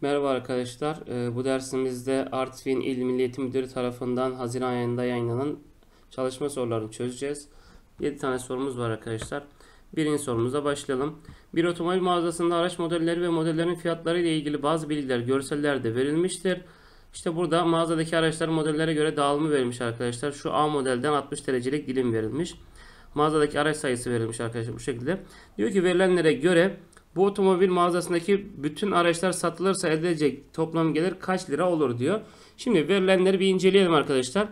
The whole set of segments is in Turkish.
Merhaba arkadaşlar. Ee, bu dersimizde Artvin İl Milli Eğitim Müdürü tarafından Haziran ayında yayınlanan çalışma sorularını çözeceğiz. 7 tane sorumuz var arkadaşlar. Birinci sorumuza başlayalım. Bir otomobil mağazasında araç modelleri ve modellerin fiyatları ile ilgili bazı bilgiler görsellerde verilmiştir. İşte burada mağazadaki araçlar modellere göre dağılımı verilmiş arkadaşlar. Şu A modelden 60 derecelik dilim verilmiş. Mağazadaki araç sayısı verilmiş arkadaşlar bu şekilde. Diyor ki verilenlere göre bu otomobil mağazasındaki bütün araçlar satılırsa elde edecek toplam gelir kaç lira olur diyor. Şimdi verilenleri bir inceleyelim arkadaşlar.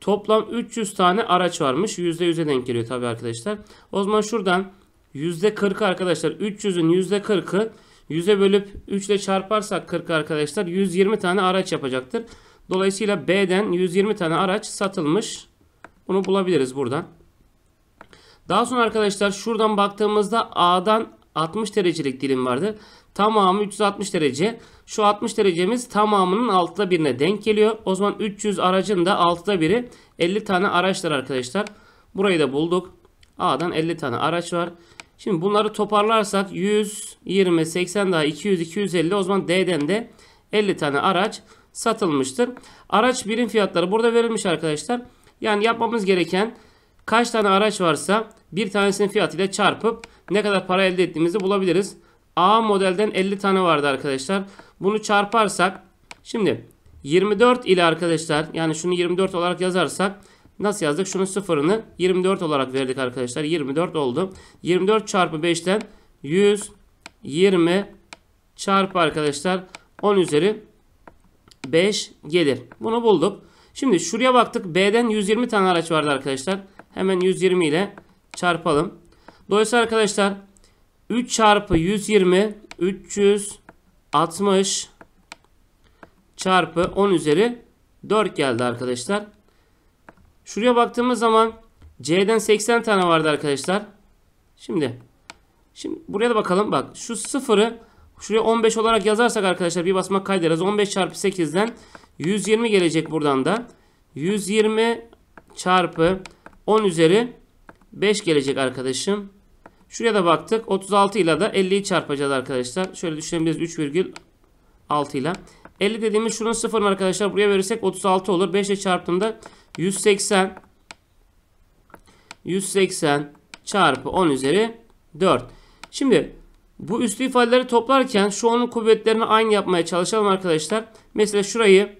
Toplam 300 tane araç varmış. %100'e denk geliyor tabii arkadaşlar. O zaman şuradan %40 arkadaşlar 300'ün %40'ı 100'e bölüp 3 ile çarparsak 40 arkadaşlar 120 tane araç yapacaktır. Dolayısıyla B'den 120 tane araç satılmış. Bunu bulabiliriz buradan. Daha sonra arkadaşlar şuradan baktığımızda A'dan 60 derecelik dilim vardı. Tamamı 360 derece. Şu 60 derecemiz tamamının altıda birine denk geliyor. O zaman 300 aracın da altıda biri 50 tane araçlar arkadaşlar. Burayı da bulduk. A'dan 50 tane araç var. Şimdi bunları toparlarsak 120 20, 80 daha 200, 250 o zaman D'den de 50 tane araç satılmıştır. Araç birim fiyatları burada verilmiş arkadaşlar. Yani yapmamız gereken kaç tane araç varsa bir tanesinin fiyatıyla çarpıp ne kadar para elde ettiğimizi bulabiliriz. A modelden 50 tane vardı arkadaşlar. Bunu çarparsak şimdi 24 ile arkadaşlar yani şunu 24 olarak yazarsak nasıl yazdık? Şunun sıfırını 24 olarak verdik arkadaşlar. 24 oldu. 24 çarpı 5'ten 120 çarpı arkadaşlar 10 üzeri 5 gelir. Bunu bulduk. Şimdi şuraya baktık. B'den 120 tane araç vardı arkadaşlar. Hemen 120 ile çarpalım. Dolayısıyla arkadaşlar 3 çarpı 120 360 çarpı 10 üzeri 4 geldi arkadaşlar. Şuraya baktığımız zaman C'den 80 tane vardı arkadaşlar. Şimdi şimdi buraya da bakalım. Bak şu sıfırı şuraya 15 olarak yazarsak arkadaşlar bir basmak kaydederiz. 15 çarpı 8'den 120 gelecek buradan da. 120 çarpı 10 üzeri 5 gelecek arkadaşım. Şuraya da baktık. 36 ile de 50'yi çarpacağız arkadaşlar. Şöyle düşünebiliriz 3,6 ile. 50 dediğimiz şunun sıfırını arkadaşlar buraya verirsek 36 olur. 5 ile çarptığımda 180 180 çarpı 10 üzeri 4. Şimdi bu üslü ifadeleri toplarken şu onun kuvvetlerini aynı yapmaya çalışalım arkadaşlar. Mesela şurayı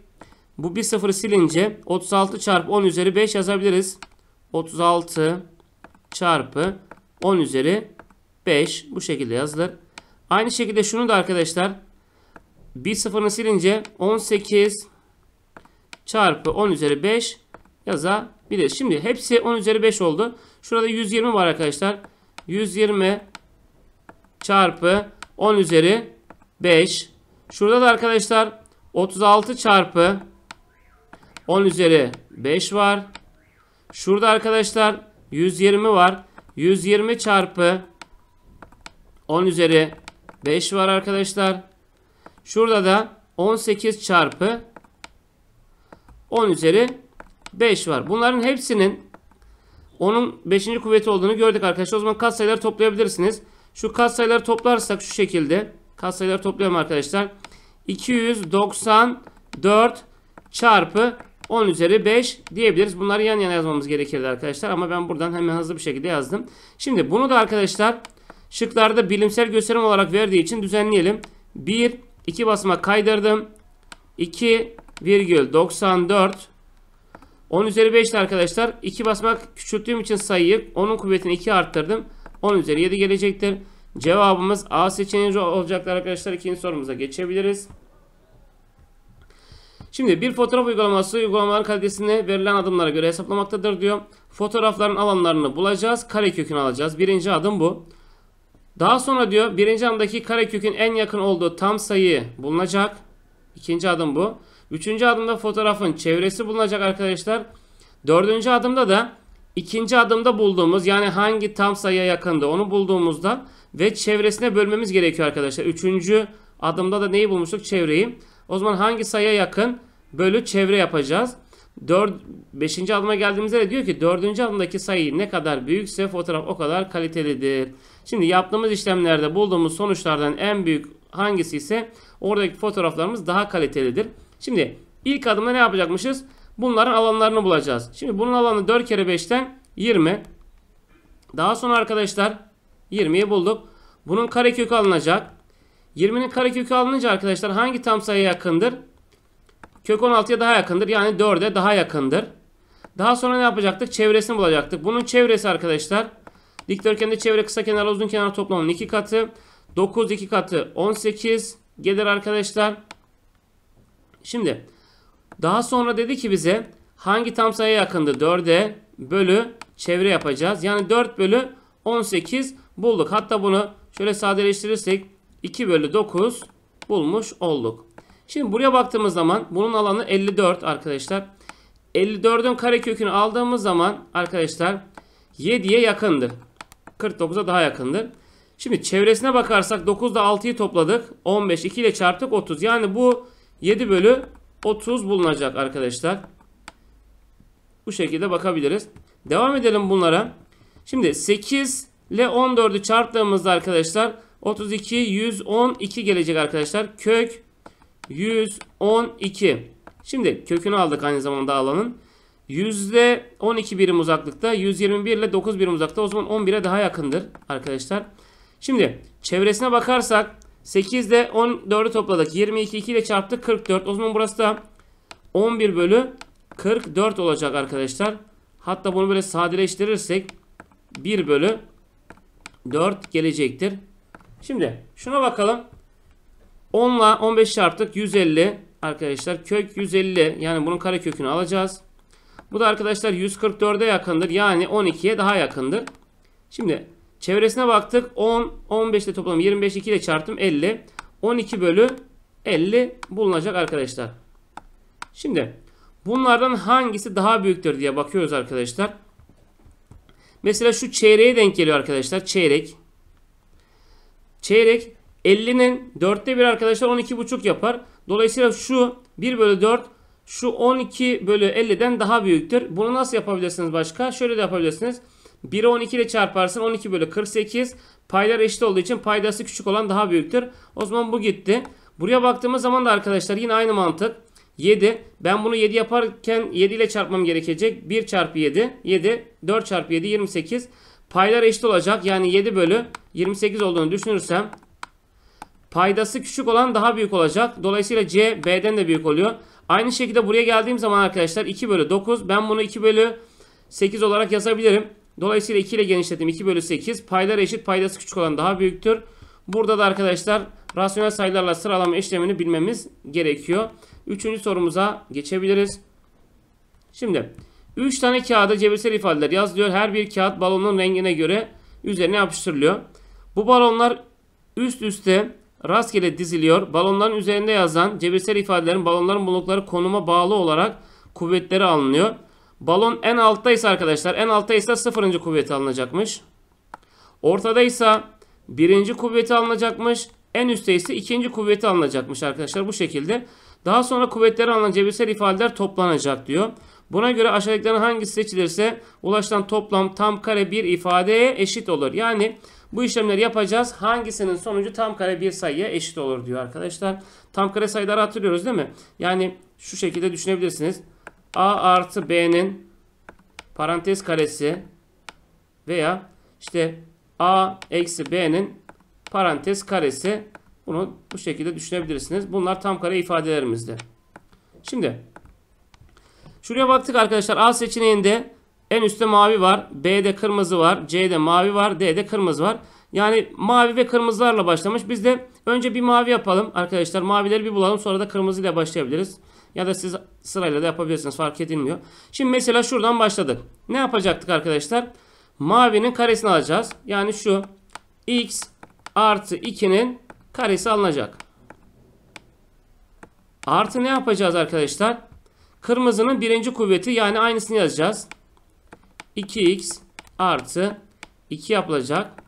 bu bir sıfırı silince 36 çarpı 10 üzeri 5 yazabiliriz. 36 çarpı 10 üzeri 5 bu şekilde yazılır. Aynı şekilde şunu da arkadaşlar bir sıfırını silince 18 çarpı 10 üzeri 5 yazabilir. Şimdi hepsi 10 üzeri 5 oldu. Şurada 120 var arkadaşlar. 120 çarpı 10 üzeri 5. Şurada da arkadaşlar 36 çarpı 10 üzeri 5 var. Şurada arkadaşlar 120 var. 120 çarpı 10 üzeri 5 var arkadaşlar. Şurada da 18 çarpı 10 üzeri 5 var. Bunların hepsinin onun 5. kuvveti olduğunu gördük arkadaşlar. O zaman katsayıları toplayabilirsiniz. Şu katsayıları toplarsak şu şekilde. Katsayıları toplayalım arkadaşlar. 294 çarpı 10 üzeri 5 diyebiliriz. Bunları yan yana yazmamız gerekirdi arkadaşlar. Ama ben buradan hemen hızlı bir şekilde yazdım. Şimdi bunu da arkadaşlar şıklarda bilimsel gösterim olarak verdiği için düzenleyelim. 1, 2 basma kaydırdım. 2,94 10 üzeri 5 arkadaşlar 2 basmak küçülttüğüm için sayıyı 10'un kuvvetini 2 arttırdım. 10 üzeri 7 gelecektir. Cevabımız A seçeneği olacaktır arkadaşlar. İkinci sorumuza geçebiliriz. Şimdi bir fotoğraf uygulaması uygulamaların kalitesini verilen adımlara göre hesaplamaktadır diyor. Fotoğrafların alanlarını bulacağız. Kare kökünü alacağız. Birinci adım bu. Daha sonra diyor birinci adımdaki kare kökün en yakın olduğu tam sayı bulunacak. İkinci adım bu. Üçüncü adımda fotoğrafın çevresi bulunacak arkadaşlar. Dördüncü adımda da ikinci adımda bulduğumuz yani hangi tam sayıya yakındı onu bulduğumuzda ve çevresine bölmemiz gerekiyor arkadaşlar. Üçüncü adımda da neyi bulmuştuk? Çevreyi. O zaman hangi sayıya yakın bölü çevre yapacağız? 4, 5. adıma geldiğimizde de diyor ki 4. adımdaki sayı ne kadar büyükse fotoğraf o kadar kalitelidir. Şimdi yaptığımız işlemlerde bulduğumuz sonuçlardan en büyük hangisi ise oradaki fotoğraflarımız daha kalitelidir. Şimdi ilk adımda ne yapacakmışız? Bunların alanlarını bulacağız. Şimdi bunun alanı 4 kere 5'ten 20. Daha sonra arkadaşlar 20'yi bulduk. Bunun karekök alınacak. 20'nin karekökü alınınca arkadaşlar hangi tam sayıya yakındır? Kök 16'ya daha yakındır. Yani 4'e daha yakındır. Daha sonra ne yapacaktık? Çevresini bulacaktık. Bunun çevresi arkadaşlar. Dikdörtgende çevre kısa kenar uzun kenar toplamının 2 katı. 9 2 katı 18 gelir arkadaşlar. Şimdi daha sonra dedi ki bize hangi tam sayıya yakındı? 4'e bölü çevre yapacağız. Yani 4 bölü 18 bulduk. Hatta bunu şöyle sadeleştirirsek 2 bölü 9 bulmuş olduk. Şimdi buraya baktığımız zaman bunun alanı 54 arkadaşlar. 54'ün karekökünü aldığımız zaman arkadaşlar 7'ye yakındı. 49'a daha yakındır. Şimdi çevresine bakarsak 9'da 6'yı topladık. 15 2 ile çarptık 30. Yani bu 7 bölü 30 bulunacak arkadaşlar. Bu şekilde bakabiliriz. Devam edelim bunlara. Şimdi 8 ile 14'ü çarptığımızda arkadaşlar 32 112 gelecek arkadaşlar. Kök 112. Şimdi kökünü aldık aynı zamanda alanın. %12 birim uzaklıkta 121 ile 9 birim uzakta o zaman 11'e daha yakındır arkadaşlar. Şimdi çevresine bakarsak 8 ile 14'ü topladık. 22 2 ile çarptık 44. O zaman burası da 11 bölü 44 olacak arkadaşlar. Hatta bunu böyle sadeleştirirsek 1 bölü 4 gelecektir. Şimdi şuna bakalım. 10 ile 15 çarptık 150 arkadaşlar. Kök 150 yani bunun kare kökünü alacağız. Bu da arkadaşlar 144'e yakındır. Yani 12'ye daha yakındır. Şimdi çevresine baktık. 10, 15 ile toplam 25, 2 ile çarptım 50. 12 bölü 50 bulunacak arkadaşlar. Şimdi bunlardan hangisi daha büyüktür diye bakıyoruz arkadaşlar. Mesela şu çeyreğe denk geliyor arkadaşlar. Çeyrek. Çeyrek 50'nin 4'te 1 arkadaşlar 12,5 yapar. Dolayısıyla şu 1 bölü 4 şu 12 bölü 50'den daha büyüktür. Bunu nasıl yapabilirsiniz başka? Şöyle de yapabilirsiniz. 1'e 12 ile çarparsın 12 bölü 48. Paylar eşit olduğu için paydası küçük olan daha büyüktür. O zaman bu gitti. Buraya baktığımız zaman da arkadaşlar yine aynı mantık. 7. Ben bunu 7 yaparken 7 ile çarpmam gerekecek. 1 çarpı 7. 7. 4 çarpı 7 28. Paylar eşit olacak. Yani 7 bölü 28 olduğunu düşünürsem paydası küçük olan daha büyük olacak. Dolayısıyla C B'den de büyük oluyor. Aynı şekilde buraya geldiğim zaman arkadaşlar 2 bölü 9. Ben bunu 2 bölü 8 olarak yazabilirim. Dolayısıyla 2 ile genişledim. 2 bölü 8. Paylar eşit paydası küçük olan daha büyüktür. Burada da arkadaşlar rasyonel sayılarla sıralama işlemini bilmemiz gerekiyor. Üçüncü sorumuza geçebiliriz. Şimdi 3 tane kağıda cebirsel ifadeler yaz Her bir kağıt balonun rengine göre üzerine yapıştırılıyor. Bu balonlar üst üste rastgele diziliyor. Balonların üzerinde yazan cebirsel ifadelerin balonların bulundukları konuma bağlı olarak kuvvetleri alınıyor. Balon en altta ise arkadaşlar en altta ise sıfırıncı kuvveti alınacakmış. Ortada ise birinci kuvveti alınacakmış. En üstte ise ikinci kuvveti alınacakmış arkadaşlar bu şekilde. Daha sonra kuvvetleri alınan cebirsel ifadeler toplanacak diyor. Buna göre aşağıdakilerin hangisi seçilirse ulaştan toplam tam kare bir ifadeye eşit olur. Yani bu işlemleri yapacağız. Hangisinin sonucu tam kare bir sayıya eşit olur diyor arkadaşlar. Tam kare sayıları hatırlıyoruz değil mi? Yani şu şekilde düşünebilirsiniz. A artı B'nin parantez karesi veya işte A eksi B'nin parantez karesi bunu bu şekilde düşünebilirsiniz. Bunlar tam kare ifadelerimizdi. Şimdi şuraya baktık arkadaşlar. A seçeneğinde en üstte mavi var. B'de kırmızı var. C'de mavi var. D'de kırmızı var. Yani mavi ve kırmızılarla başlamış. Biz de önce bir mavi yapalım arkadaşlar. Mavileri bir bulalım sonra da kırmızıyla başlayabiliriz. Ya da siz sırayla da yapabilirsiniz fark edilmiyor. Şimdi mesela şuradan başladık. Ne yapacaktık arkadaşlar? Mavinin karesini alacağız. Yani şu x artı 2'nin karesi alınacak. Artı ne yapacağız arkadaşlar? Kırmızının birinci kuvveti yani aynısını yazacağız. 2x artı 2 yapılacak.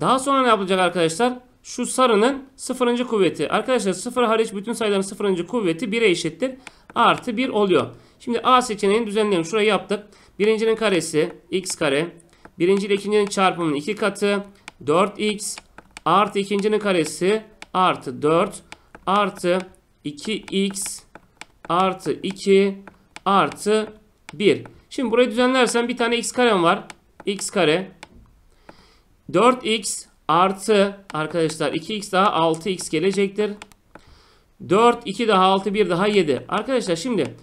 Daha sonra ne yapılacak arkadaşlar? Şu sarının sıfırıncı kuvveti. Arkadaşlar sıfır hariç bütün sayıların sıfırıncı kuvveti 1'e eşittir. Artı 1 oluyor. Şimdi A seçeneğini düzenleyelim. Şurayı yaptık. Birincinin karesi x kare. Birinci ile ikincinin çarpımının 2 katı. 4x Artı ikincinin karesi artı 4 artı 2x artı 2 artı 1. Şimdi burayı düzenlersen bir tane x karem var. x kare. 4x artı arkadaşlar 2x daha 6x gelecektir. 4, 2 daha 6, 1 daha 7. Arkadaşlar şimdi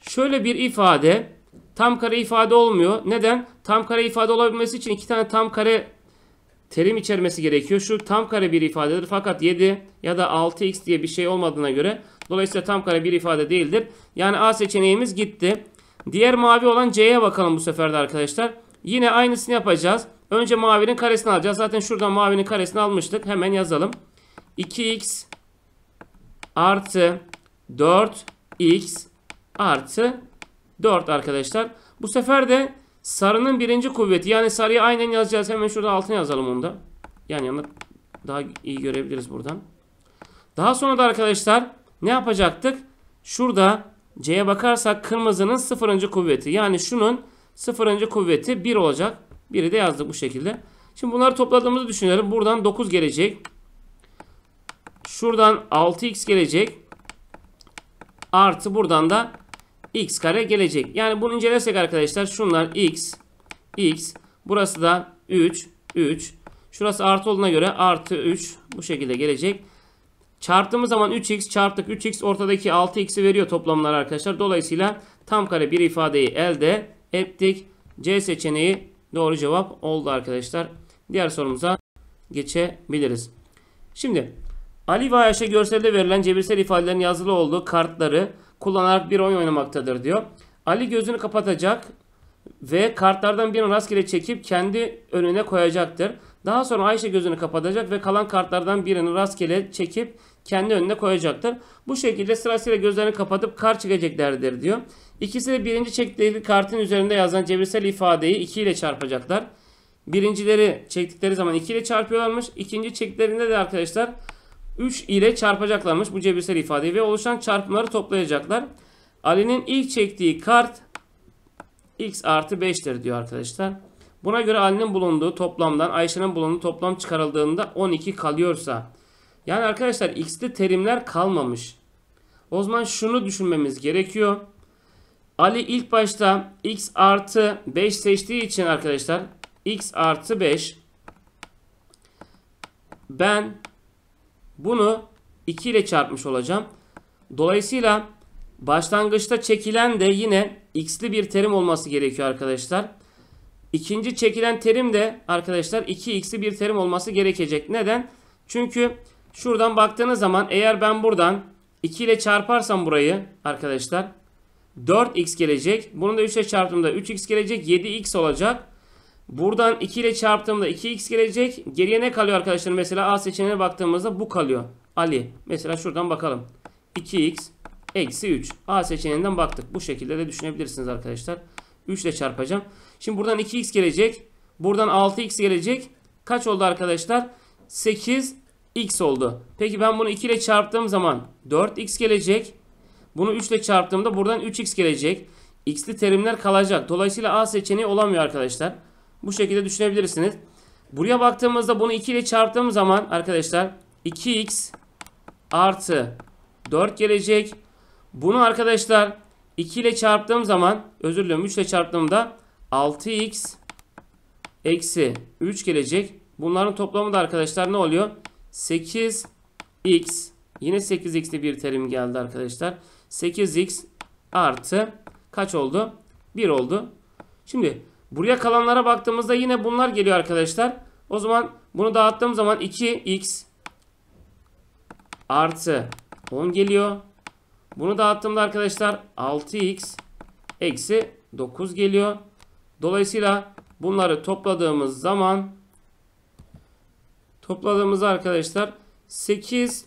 şöyle bir ifade tam kare ifade olmuyor. Neden? Tam kare ifade olabilmesi için iki tane tam kare terim içermesi gerekiyor. Şu tam kare bir ifadedir fakat 7 ya da 6x diye bir şey olmadığına göre dolayısıyla tam kare bir ifade değildir. Yani A seçeneğimiz gitti. Diğer mavi olan C'ye bakalım bu sefer de arkadaşlar. Yine aynısını yapacağız. Önce mavinin karesini alacağız. Zaten şuradan mavinin karesini almıştık. Hemen yazalım. 2x artı 4x artı 4 arkadaşlar. Bu sefer de Sarının birinci kuvveti. Yani sarıyı aynen yazacağız. Hemen şurada altına yazalım onu da. Yani yanına daha iyi görebiliriz buradan. Daha sonra da arkadaşlar ne yapacaktık? Şurada C'ye bakarsak kırmızının sıfırıncı kuvveti. Yani şunun sıfırıncı kuvveti 1 olacak. Biri de yazdık bu şekilde. Şimdi bunları topladığımızı düşünelim. Buradan 9 gelecek. Şuradan 6x gelecek. Artı buradan da x kare gelecek. Yani bunu incelersek arkadaşlar şunlar x, x. Burası da 3, 3. Şurası artı olduğuna göre artı 3 bu şekilde gelecek. Çarptığımız zaman 3x çarptık 3x ortadaki 6x'i veriyor toplamlar arkadaşlar. Dolayısıyla tam kare bir ifadeyi elde ettik. C seçeneği doğru cevap oldu arkadaşlar. Diğer sorumuza geçebiliriz. Şimdi Ali ve Ayşe görselde verilen cebirsel ifadelerin yazılı olduğu kartları kullanarak bir oyun oynamaktadır diyor. Ali gözünü kapatacak ve kartlardan birini rastgele çekip kendi önüne koyacaktır. Daha sonra Ayşe gözünü kapatacak ve kalan kartlardan birini rastgele çekip kendi önüne koyacaktır. Bu şekilde sırasıyla gözlerini kapatıp kart çekeceklerdir diyor. İkisi de birinci çektikleri kartın üzerinde yazan cebirsel ifadeyi 2 ile çarpacaklar. Birincileri çektikleri zaman 2 ile çarpıyorlarmış. İkinci çektiklerinde de arkadaşlar 3 ile çarpacaklarmış bu cebirsel ifadeyi ve oluşan çarpımları toplayacaklar. Ali'nin ilk çektiği kart x artı 5'tir diyor arkadaşlar. Buna göre Ali'nin bulunduğu toplamdan Ayşe'nin bulunduğu toplam çıkarıldığında 12 kalıyorsa. Yani arkadaşlar x'li terimler kalmamış. O zaman şunu düşünmemiz gerekiyor. Ali ilk başta x artı 5 seçtiği için arkadaşlar x artı 5 ben bunu 2 ile çarpmış olacağım. Dolayısıyla başlangıçta çekilen de yine x'li bir terim olması gerekiyor arkadaşlar. İkinci çekilen terim de arkadaşlar 2x'li bir terim olması gerekecek. Neden? Çünkü şuradan baktığınız zaman eğer ben buradan 2 ile çarparsam burayı arkadaşlar 4x gelecek. Bunu da 3 ile çarptığımda 3x gelecek 7x olacak. Buradan 2 ile çarptığımda 2x gelecek. Geriye ne kalıyor arkadaşlar? Mesela A seçeneğine baktığımızda bu kalıyor. Ali. Mesela şuradan bakalım. 2x eksi 3. A seçeneğinden baktık. Bu şekilde de düşünebilirsiniz arkadaşlar. 3 ile çarpacağım. Şimdi buradan 2x gelecek. Buradan 6x gelecek. Kaç oldu arkadaşlar? 8x oldu. Peki ben bunu 2 ile çarptığım zaman 4x gelecek. Bunu 3 ile çarptığımda buradan 3x gelecek. X'li terimler kalacak. Dolayısıyla A seçeneği olamıyor arkadaşlar. Bu şekilde düşünebilirsiniz. Buraya baktığımızda bunu 2 ile çarptığım zaman arkadaşlar 2x artı 4 gelecek. Bunu arkadaşlar 2 ile çarptığım zaman özür diliyorum 3 ile çarptığımda 6x eksi 3 gelecek. Bunların toplamı da arkadaşlar ne oluyor? 8x yine 8x'li bir terim geldi arkadaşlar. 8x artı kaç oldu? 1 oldu. Şimdi Buraya kalanlara baktığımızda yine bunlar geliyor arkadaşlar. O zaman bunu dağıttığım zaman 2x artı 10 geliyor. Bunu dağıttığımda arkadaşlar 6x eksi 9 geliyor. Dolayısıyla bunları topladığımız zaman topladığımız arkadaşlar 8x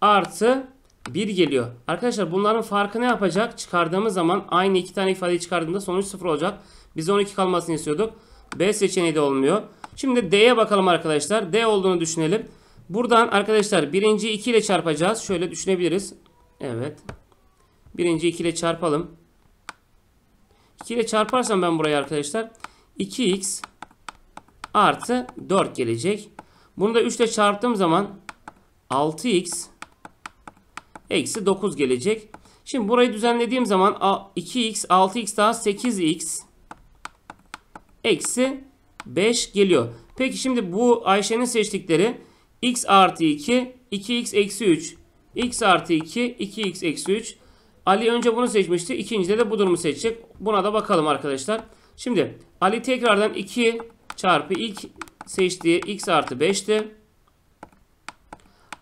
artı 1 geliyor. Arkadaşlar bunların farkı ne yapacak? Çıkardığımız zaman aynı iki tane ifadeyi çıkardığında sonuç 0 olacak. Biz 12 kalmasını istiyorduk. B seçeneği de olmuyor. Şimdi D'ye bakalım arkadaşlar. D olduğunu düşünelim. Buradan arkadaşlar birinci 2 ile çarpacağız. Şöyle düşünebiliriz. Evet. Birinci 2 ile çarpalım. 2 ile çarparsam ben burayı arkadaşlar 2x artı 4 gelecek. Bunu da 3 ile çarptığım zaman 6x Eksi 9 gelecek. Şimdi burayı düzenlediğim zaman 2x, 6x daha 8x eksi 5 geliyor. Peki şimdi bu Ayşe'nin seçtikleri x artı 2, 2x eksi 3. x artı 2, 2x eksi 3. Ali önce bunu seçmişti. İkincide de bu durumu seçecek. Buna da bakalım arkadaşlar. Şimdi Ali tekrardan 2 çarpı ilk seçtiği x artı 5'ti.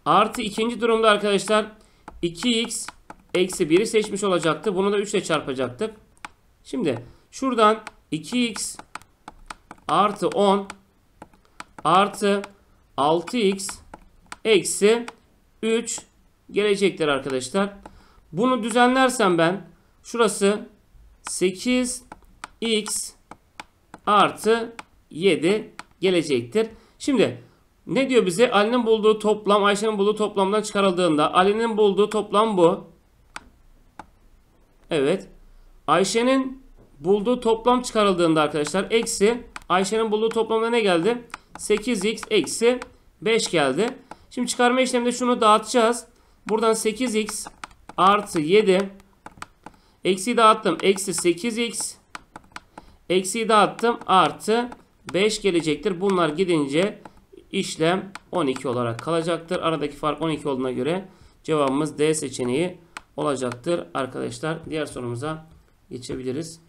Artı ikinci durumda arkadaşlar 2x eksi 1'i seçmiş olacaktı. Bunu da 3 ile çarpacaktık. Şimdi şuradan 2x artı 10 artı 6x eksi 3 gelecektir arkadaşlar. Bunu düzenlersem ben şurası 8x artı 7 gelecektir. Şimdi ne diyor bize? Ali'nin bulduğu toplam Ayşe'nin bulduğu toplamdan çıkarıldığında Ali'nin bulduğu toplam bu. Evet. Ayşe'nin bulduğu toplam çıkarıldığında arkadaşlar eksi Ayşe'nin bulduğu toplamda ne geldi? 8x eksi 5 geldi. Şimdi çıkarma işleminde şunu dağıtacağız. Buradan 8x artı 7 eksi dağıttım. Eksi 8x eksi dağıttım artı 5 gelecektir. Bunlar gidince işlem 12 olarak kalacaktır. Aradaki fark 12 olduğuna göre cevabımız D seçeneği olacaktır. Arkadaşlar diğer sorumuza geçebiliriz.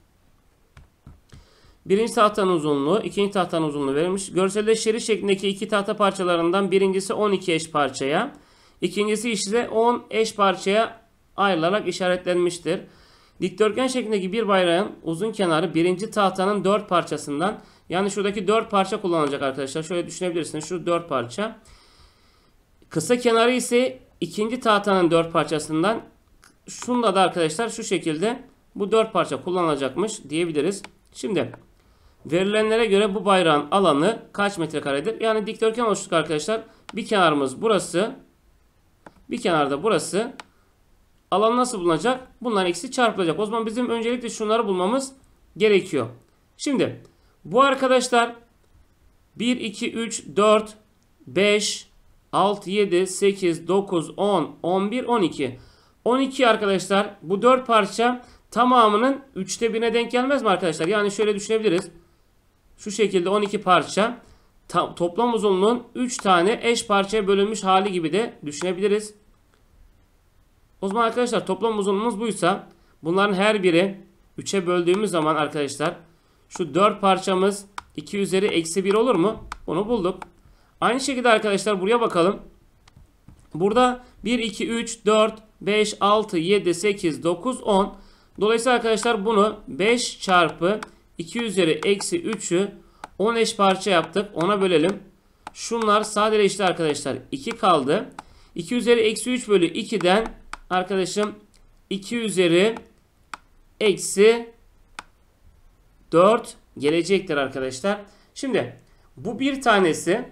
Birinci tahtanın uzunluğu, ikinci tahtanın uzunluğu verilmiş. Görselde şerit şeklindeki iki tahta parçalarından birincisi 12 eş parçaya, ikincisi ise 10 eş parçaya ayrılarak işaretlenmiştir. Dikdörtgen şeklindeki bir bayrağın uzun kenarı birinci tahtanın 4 parçasından, yani şuradaki 4 parça kullanılacak arkadaşlar. Şöyle düşünebilirsiniz. Şu 4 parça. Kısa kenarı ise ikinci tahtanın 4 parçasından. Şunda da arkadaşlar şu şekilde bu 4 parça kullanılacakmış diyebiliriz. Şimdi verilenlere göre bu bayrağın alanı kaç metrekaredir? Yani dikdörtgen oluştuk arkadaşlar. Bir kenarımız burası. Bir kenarda burası. Alan nasıl bulunacak? Bunların ikisi çarpılacak. O zaman bizim öncelikle şunları bulmamız gerekiyor. Şimdi bu arkadaşlar 1, 2, 3, 4, 5, 6, 7, 8, 9, 10, 11, 12. 12 arkadaşlar bu 4 parça tamamının 3'te 1'ine denk gelmez mi arkadaşlar? Yani şöyle düşünebiliriz. Şu şekilde 12 parça toplam uzunluğun 3 tane eş parçaya bölünmüş hali gibi de düşünebiliriz. O zaman arkadaşlar toplam uzunluğumuz buysa bunların her biri 3'e böldüğümüz zaman arkadaşlar şu 4 parçamız 2 üzeri eksi 1 olur mu? Bunu bulduk. Aynı şekilde arkadaşlar buraya bakalım. Burada 1, 2, 3, 4, 5, 6, 7, 8, 9, 10. Dolayısıyla arkadaşlar bunu 5 çarpı 2 üzeri eksi 3'ü 10 eş parça yaptık. 10'a bölelim. Şunlar sadeleşti arkadaşlar. 2 kaldı. 2 üzeri eksi 3 bölü 2'den arkadaşım 2 üzeri eksi 4 gelecektir arkadaşlar. Şimdi bu bir tanesi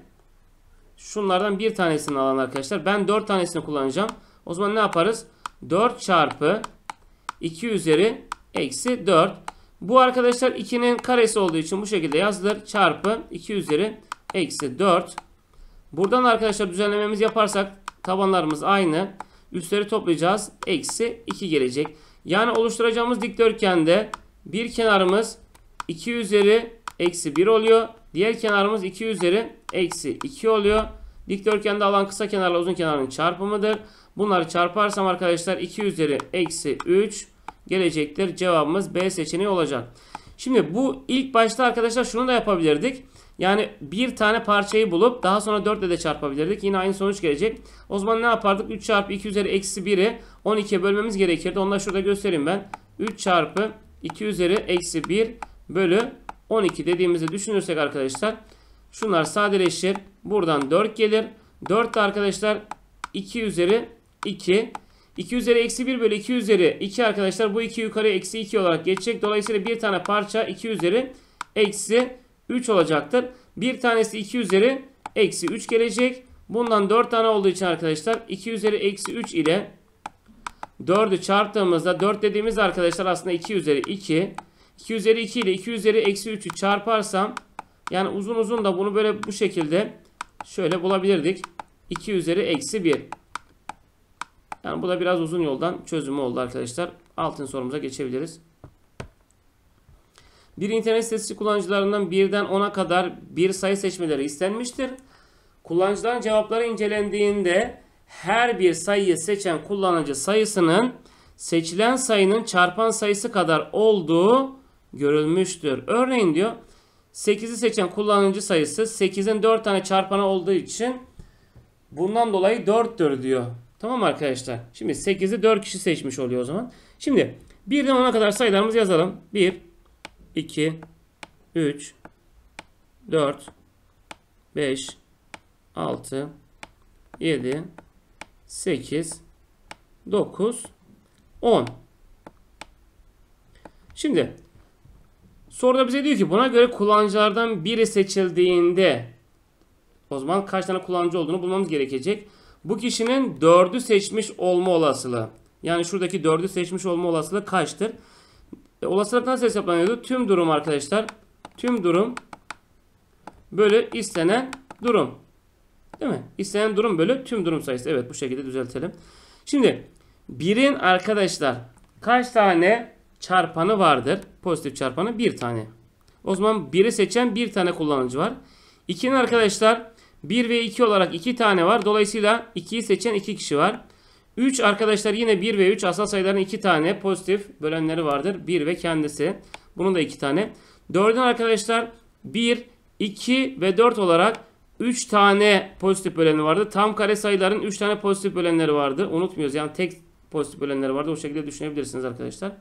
şunlardan bir tanesini alan arkadaşlar. Ben 4 tanesini kullanacağım. O zaman ne yaparız? 4 çarpı 2 üzeri eksi 4. Bu arkadaşlar 2'nin karesi olduğu için bu şekilde yazılır. Çarpı 2 üzeri eksi 4. Buradan arkadaşlar düzenlememiz yaparsak tabanlarımız aynı. Üstleri toplayacağız. Eksi 2 gelecek. Yani oluşturacağımız dikdörtgende bir kenarımız 2 üzeri eksi 1 oluyor. Diğer kenarımız 2 üzeri eksi 2 oluyor. Dikdörtgende alan kısa kenarla uzun kenarın çarpımıdır. Bunları çarparsam arkadaşlar 2 üzeri eksi 3 gelecektir. Cevabımız B seçeneği olacak. Şimdi bu ilk başta arkadaşlar şunu da yapabilirdik. Yani bir tane parçayı bulup daha sonra 4 ile de çarpabilirdik. Yine aynı sonuç gelecek. O zaman ne yapardık? 3 çarpı 2 üzeri eksi 1'i 12'ye bölmemiz gerekirdi. Onu da şurada göstereyim ben. 3 çarpı 2 üzeri eksi 1 bölü 12 dediğimizi düşünürsek arkadaşlar şunlar sadeleşir. Buradan 4 gelir. 4 de arkadaşlar 2 üzeri 2. 2 üzeri eksi 1 bölü 2 üzeri 2 arkadaşlar bu 2 yukarı eksi 2 olarak geçecek. Dolayısıyla bir tane parça 2 üzeri eksi 3 olacaktır. Bir tanesi 2 üzeri eksi 3 gelecek. Bundan 4 tane olduğu için arkadaşlar 2 üzeri eksi 3 ile 4'ü çarptığımızda 4 dediğimiz arkadaşlar aslında 2 üzeri 2. 2 üzeri 2 ile 2 üzeri eksi 3'ü çarparsam yani uzun uzun da bunu böyle bu şekilde şöyle bulabilirdik. 2 üzeri eksi 1. Yani bu da biraz uzun yoldan çözümü oldu arkadaşlar. Altın sorumuza geçebiliriz. Bir internet sitesi kullanıcılarından 1'den 10'a kadar bir sayı seçmeleri istenmiştir. Kullanıcıların cevapları incelendiğinde her bir sayıyı seçen kullanıcı sayısının seçilen sayının çarpan sayısı kadar olduğu görülmüştür. Örneğin diyor 8'i seçen kullanıcı sayısı 8'in 4 tane çarpanı olduğu için bundan dolayı 4'tür diyor. Tamam arkadaşlar. Şimdi 8'i 4 kişi seçmiş oluyor o zaman. Şimdi 1'den 10'a kadar sayılarımızı yazalım. 1, 2, 3, 4, 5, 6, 7, 8, 9, 10. Şimdi Sonra da bize diyor ki buna göre kullanıcılardan biri seçildiğinde o zaman kaç tane kullanıcı olduğunu bulmamız gerekecek. Bu kişinin 4'ü seçmiş olma olasılığı. Yani şuradaki 4'ü seçmiş olma olasılığı kaçtır? E, olasılık nasıl hesaplanıyordu? Tüm durum arkadaşlar. Tüm durum bölü istenen durum. Değil mi? İstenen durum bölü tüm durum sayısı. Evet bu şekilde düzeltelim. Şimdi birin arkadaşlar kaç tane çarpanı vardır. Pozitif çarpanı bir tane. O zaman 1'i seçen bir tane kullanıcı var. 2'nin arkadaşlar 1 ve 2 olarak 2 tane var. Dolayısıyla 2'yi seçen 2 kişi var. 3 arkadaşlar yine 1 ve 3 asal sayıların 2 tane pozitif bölenleri vardır. 1 ve kendisi. Bunun da 2 tane. 4'ün arkadaşlar 1, 2 ve 4 olarak 3 tane pozitif böleni vardı. Tam kare sayıların 3 tane pozitif bölenleri vardı. Unutmuyoruz yani tek pozitif bölenleri vardı. O şekilde düşünebilirsiniz arkadaşlar.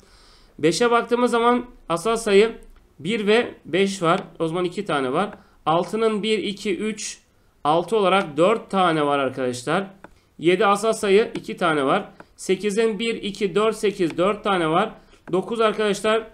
5'e baktığımız zaman asal sayı 1 ve 5 var. O zaman 2 tane var. 6'nın 1, 2, 3, 6 olarak 4 tane var arkadaşlar. 7 asal sayı 2 tane var. 8'in 1, 2, 4, 8, 4 tane var. 9 arkadaşlar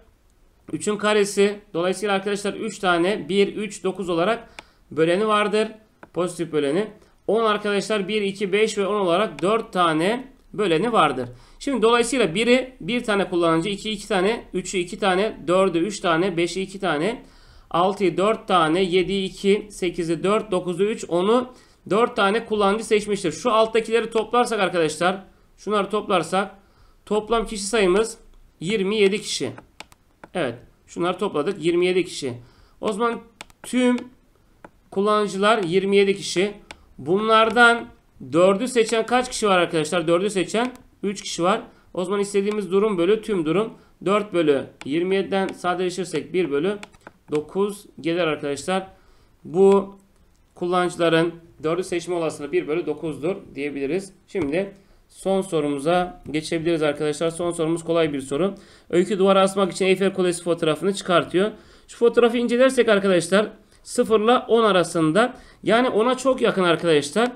3'ün karesi. Dolayısıyla arkadaşlar 3 tane 1, 3, 9 olarak böleni vardır. Pozitif böleni. 10 arkadaşlar 1, 2, 5 ve 10 olarak 4 tane böleni vardır. Şimdi dolayısıyla 1'i 1 tane kullanınca 2'yi 2 tane, 3'ü 2 tane, 4'ü 3 tane, 5'i 2 tane, 6'yı 4 tane, 7'yi 2, 8'i 4, 9'u 3, 10'u 4 tane kullanıcı seçmiştir. Şu alttakileri toplarsak arkadaşlar, şunları toplarsak toplam kişi sayımız 27 kişi. Evet, şunları topladık 27 kişi. O zaman tüm kullanıcılar 27 kişi. Bunlardan 4'ü seçen kaç kişi var arkadaşlar? 4'ü seçen 3 kişi var. O zaman istediğimiz durum bölü tüm durum 4 bölü 27'den sadeleşirsek 1 bölü 9 gelir arkadaşlar. Bu kullanıcıların 4'ü seçme olasılığı 1 bölü 9'dur diyebiliriz. Şimdi son sorumuza geçebiliriz arkadaşlar. Son sorumuz kolay bir soru. Öykü duvara asmak için Eyfel Kulesi fotoğrafını çıkartıyor. Şu fotoğrafı incelersek arkadaşlar 0 ile 10 arasında yani 10'a çok yakın arkadaşlar.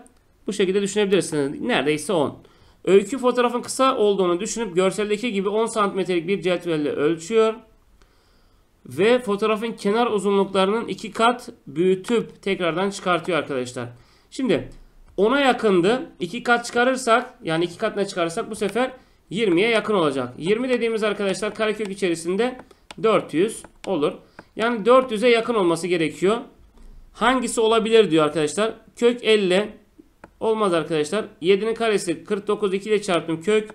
Bu şekilde düşünebilirsiniz. Neredeyse 10. Öykü fotoğrafın kısa olduğunu düşünüp görseldeki gibi 10 santimetrelik bir cetvelle ölçüyor. Ve fotoğrafın kenar uzunluklarının 2 kat büyütüp tekrardan çıkartıyor arkadaşlar. Şimdi 10'a yakındı. 2 kat çıkarırsak yani 2 katına çıkarırsak bu sefer 20'ye yakın olacak. 20 dediğimiz arkadaşlar karekök içerisinde 400 olur. Yani 400'e yakın olması gerekiyor. Hangisi olabilir diyor arkadaşlar. Kök 50, Olmaz arkadaşlar. 7'nin karesi 49 2 ile çarptım kök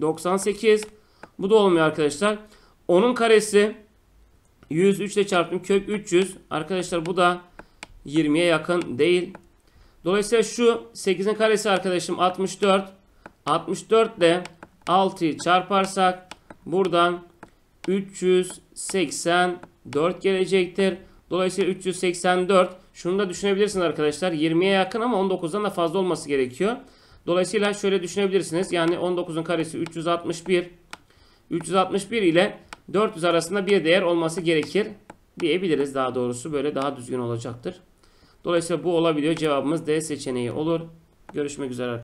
98. Bu da olmuyor arkadaşlar. 10'un karesi 103 ile çarptım kök 300. Arkadaşlar bu da 20'ye yakın değil. Dolayısıyla şu 8'in karesi arkadaşım 64. 64 ile 6'yı çarparsak buradan 384 gelecektir. Dolayısıyla 384 şunu da düşünebilirsiniz arkadaşlar. 20'ye yakın ama 19'dan da fazla olması gerekiyor. Dolayısıyla şöyle düşünebilirsiniz. Yani 19'un karesi 361. 361 ile 400 arasında bir değer olması gerekir diyebiliriz. Daha doğrusu böyle daha düzgün olacaktır. Dolayısıyla bu olabiliyor. Cevabımız D seçeneği olur. Görüşmek üzere.